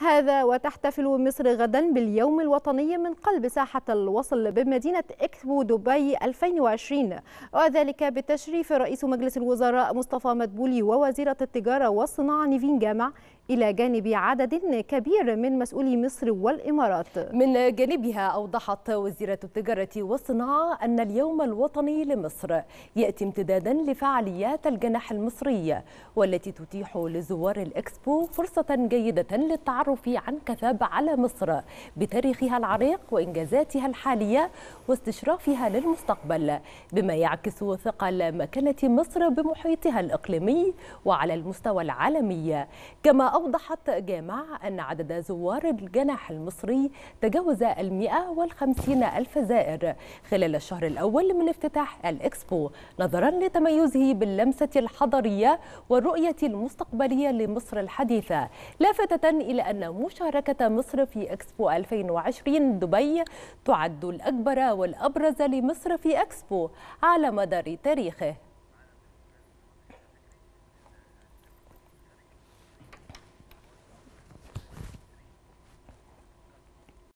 هذا وتحتفل مصر غدا باليوم الوطني من قلب ساحة الوصل بمدينة إكسبو دبي 2020 وذلك بتشريف رئيس مجلس الوزراء مصطفى مدبولي ووزيرة التجارة والصناعة نيفين جامع إلى جانب عدد كبير من مسؤولي مصر والإمارات من جانبها أوضحت وزيرة التجارة والصناعة أن اليوم الوطني لمصر يأتي امتدادا لفعاليات الجناح المصري والتي تتيح لزوار الإكسبو فرصة جيدة للتعرف للتعرف عن كثب على مصر بتاريخها العريق وإنجازاتها الحالية واستشرافها للمستقبل بما يعكس ثقل مكانة مصر بمحيطها الإقليمي وعلى المستوى العالمي كما أوضحت جامع أن عدد زوار الجناح المصري تجاوز المئة والخمسين ألف زائر خلال الشهر الأول من افتتاح الإكسبو نظرا لتميزه باللمسة الحضرية والرؤية المستقبلية لمصر الحديثة لافتة إلى أن أن مشاركة مصر في إكسبو 2020 دبي تعد الأكبر والأبرز لمصر في إكسبو على مدار تاريخه